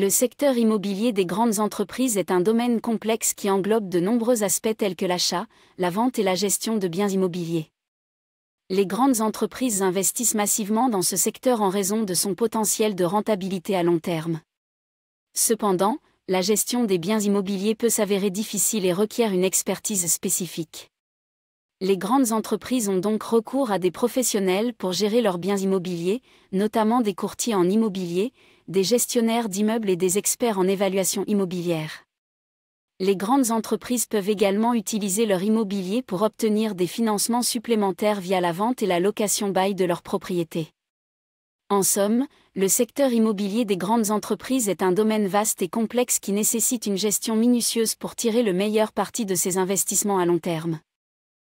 Le secteur immobilier des grandes entreprises est un domaine complexe qui englobe de nombreux aspects tels que l'achat, la vente et la gestion de biens immobiliers. Les grandes entreprises investissent massivement dans ce secteur en raison de son potentiel de rentabilité à long terme. Cependant, la gestion des biens immobiliers peut s'avérer difficile et requiert une expertise spécifique. Les grandes entreprises ont donc recours à des professionnels pour gérer leurs biens immobiliers, notamment des courtiers en immobilier, des gestionnaires d'immeubles et des experts en évaluation immobilière. Les grandes entreprises peuvent également utiliser leur immobilier pour obtenir des financements supplémentaires via la vente et la location bail de leurs propriétés. En somme, le secteur immobilier des grandes entreprises est un domaine vaste et complexe qui nécessite une gestion minutieuse pour tirer le meilleur parti de ses investissements à long terme.